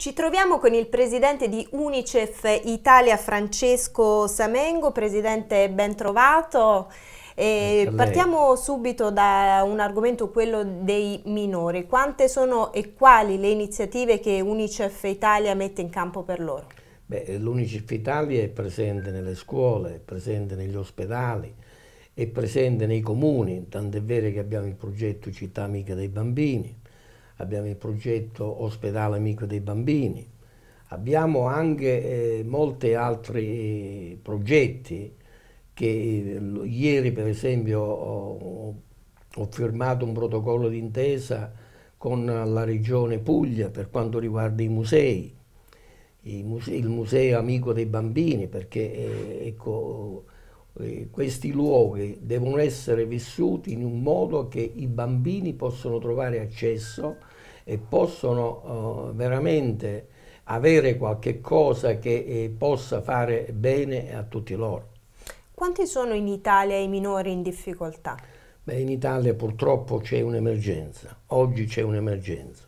Ci troviamo con il presidente di Unicef Italia Francesco Samengo, presidente ben trovato. Eh, partiamo subito da un argomento, quello dei minori. Quante sono e quali le iniziative che Unicef Italia mette in campo per loro? L'Unicef Italia è presente nelle scuole, è presente negli ospedali, è presente nei comuni, tant'è vero che abbiamo il progetto Città Amica dei Bambini, abbiamo il progetto Ospedale Amico dei Bambini, abbiamo anche eh, molti altri progetti che eh, ieri per esempio ho, ho firmato un protocollo d'intesa con la regione Puglia per quanto riguarda i musei, i muse il museo amico dei bambini perché eh, ecco, eh, questi luoghi devono essere vissuti in un modo che i bambini possano trovare accesso e possono eh, veramente avere qualche cosa che eh, possa fare bene a tutti loro. Quanti sono in Italia i minori in difficoltà? Beh, in Italia purtroppo c'è un'emergenza, oggi c'è un'emergenza.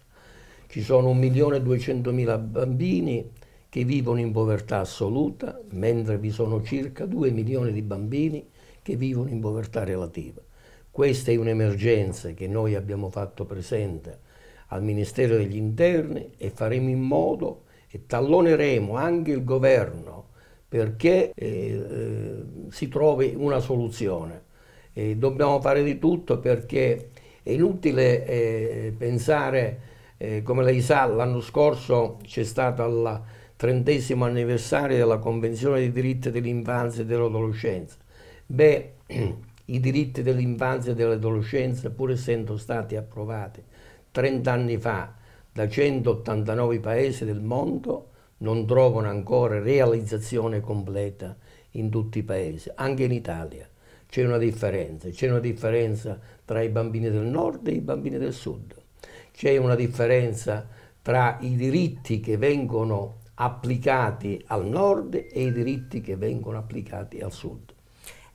Ci sono 1.200.000 bambini che vivono in povertà assoluta, mentre vi sono circa 2 milioni di bambini che vivono in povertà relativa. Questa è un'emergenza che noi abbiamo fatto presente al Ministero degli Interni e faremo in modo e talloneremo anche il governo perché eh, eh, si trovi una soluzione. E dobbiamo fare di tutto perché è inutile eh, pensare, eh, come lei sa, l'anno scorso c'è stato il trentesimo anniversario della Convenzione dei diritti dell'infanzia e dell'adolescenza. Beh, i diritti dell'infanzia e dell'adolescenza, pur essendo stati approvati 30 anni fa da 189 paesi del mondo non trovano ancora realizzazione completa in tutti i paesi, anche in Italia. C'è una differenza, c'è una differenza tra i bambini del nord e i bambini del sud, c'è una differenza tra i diritti che vengono applicati al nord e i diritti che vengono applicati al sud.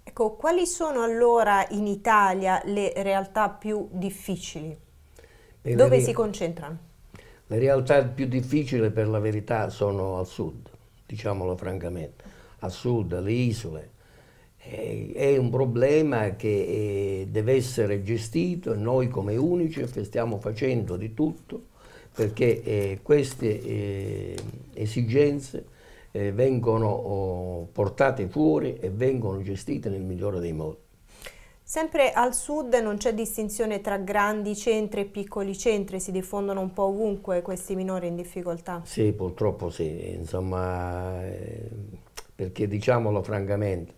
Ecco, quali sono allora in Italia le realtà più difficili? E Dove si concentrano? Le realtà più difficili per la verità sono al sud, diciamolo francamente, al sud, alle isole. È un problema che eh, deve essere gestito e noi come Unicef stiamo facendo di tutto perché eh, queste eh, esigenze vengono oh, portate fuori e vengono gestite nel migliore dei modi. Sempre al sud non c'è distinzione tra grandi centri e piccoli centri, si diffondono un po' ovunque questi minori in difficoltà? Sì, purtroppo sì, insomma, eh, perché diciamolo francamente,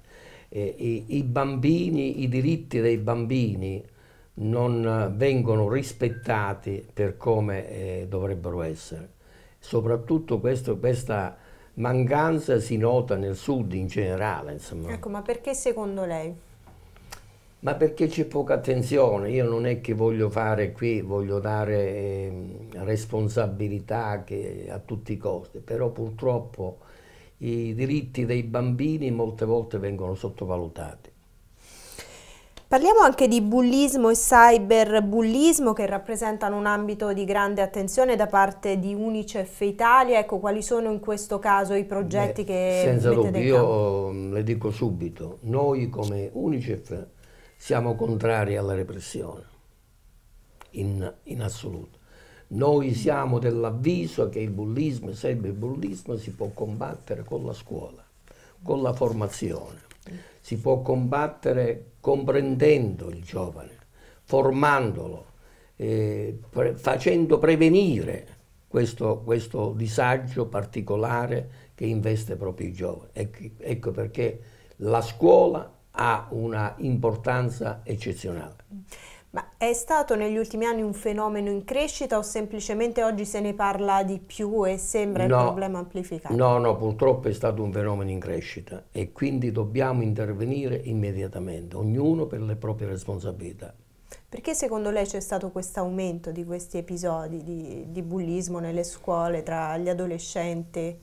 eh, i, i, bambini, i diritti dei bambini non vengono rispettati per come eh, dovrebbero essere. Soprattutto questo, questa mancanza si nota nel sud in generale. Insomma. Ecco, ma perché secondo lei? ma perché c'è poca attenzione. Io non è che voglio fare qui, voglio dare eh, responsabilità che, a tutti i costi, però purtroppo i diritti dei bambini molte volte vengono sottovalutati. Parliamo anche di bullismo e cyberbullismo che rappresentano un ambito di grande attenzione da parte di Unicef Italia. Ecco, quali sono in questo caso i progetti Beh, che... Senza dubbio, io ehm, le dico subito, noi come Unicef siamo contrari alla repressione, in, in assoluto. Noi siamo dell'avviso che il bullismo, sempre il bullismo, si può combattere con la scuola, con la formazione, si può combattere comprendendo il giovane, formandolo, eh, pre facendo prevenire questo, questo, disagio particolare che investe proprio i giovani. Ecco, ecco perché la scuola ha una importanza eccezionale. Ma è stato negli ultimi anni un fenomeno in crescita o semplicemente oggi se ne parla di più e sembra no, il problema amplificato? No, no, purtroppo è stato un fenomeno in crescita e quindi dobbiamo intervenire immediatamente, ognuno per le proprie responsabilità. Perché secondo lei c'è stato questo aumento di questi episodi di, di bullismo nelle scuole tra gli adolescenti?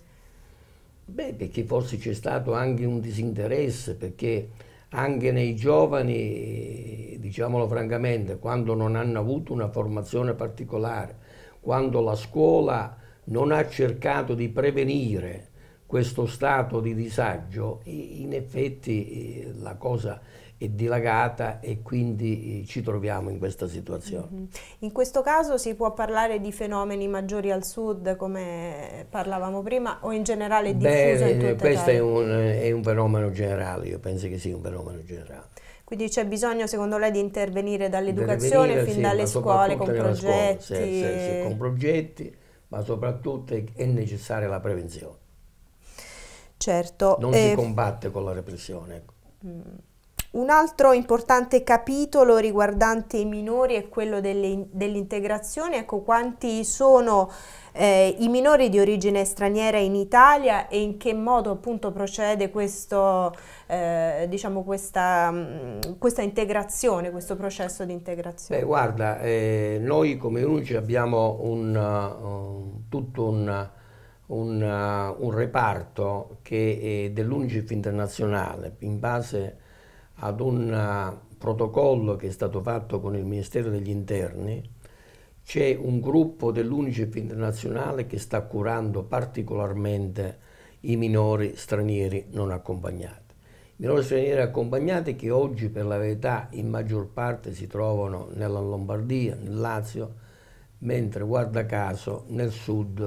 Beh, perché forse c'è stato anche un disinteresse, perché anche nei giovani, diciamolo francamente, quando non hanno avuto una formazione particolare, quando la scuola non ha cercato di prevenire questo stato di disagio, in effetti eh, la cosa è dilagata e quindi eh, ci troviamo in questa situazione. Mhm. In questo caso si può parlare di fenomeni maggiori al sud, come parlavamo prima, o in generale diffuso Beh, in eh, tutta questo è un, è un fenomeno generale, io penso che sia un fenomeno generale. Quindi c'è bisogno, secondo lei, di intervenire dall'educazione fin sì, dalle scuole con progetti. Scuola, sì, sì, con progetti, ma soprattutto è necessaria la prevenzione. Certo. Non eh, si combatte con la repressione. Ecco. Mm. Un altro importante capitolo riguardante i minori è quello dell'integrazione, ecco quanti sono eh, i minori di origine straniera in Italia e in che modo appunto procede questo, eh, diciamo questa, mm, questa, integrazione, questo processo di integrazione? Beh, guarda, eh, noi come UNICE abbiamo un, uh, tutto un un, uh, un reparto che dell'UNICEF internazionale in base ad un uh, protocollo che è stato fatto con il Ministero degli Interni c'è un gruppo dell'UNICEF internazionale che sta curando particolarmente i minori stranieri non accompagnati. I minori stranieri accompagnati che oggi per la verità in maggior parte si trovano nella Lombardia, nel Lazio, mentre guarda caso nel sud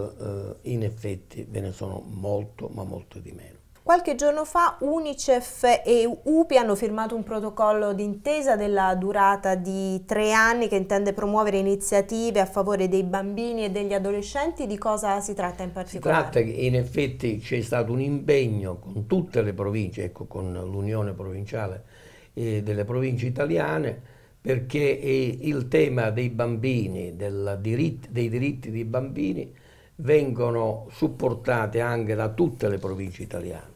eh, in effetti ve ne sono molto ma molto di meno. Qualche giorno fa Unicef e UPI hanno firmato un protocollo d'intesa della durata di tre anni che intende promuovere iniziative a favore dei bambini e degli adolescenti. Di cosa si tratta in particolare? Si tratta che in effetti c'è stato un impegno con tutte le province, ecco con l'Unione Provinciale eh, delle Province Italiane, perché il tema dei bambini, dei diritti dei bambini, vengono supportati anche da tutte le province italiane.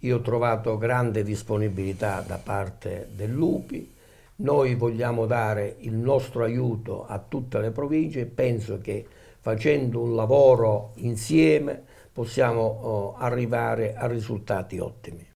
Io ho trovato grande disponibilità da parte dell'UPI, noi vogliamo dare il nostro aiuto a tutte le province e penso che facendo un lavoro insieme possiamo oh, arrivare a risultati ottimi.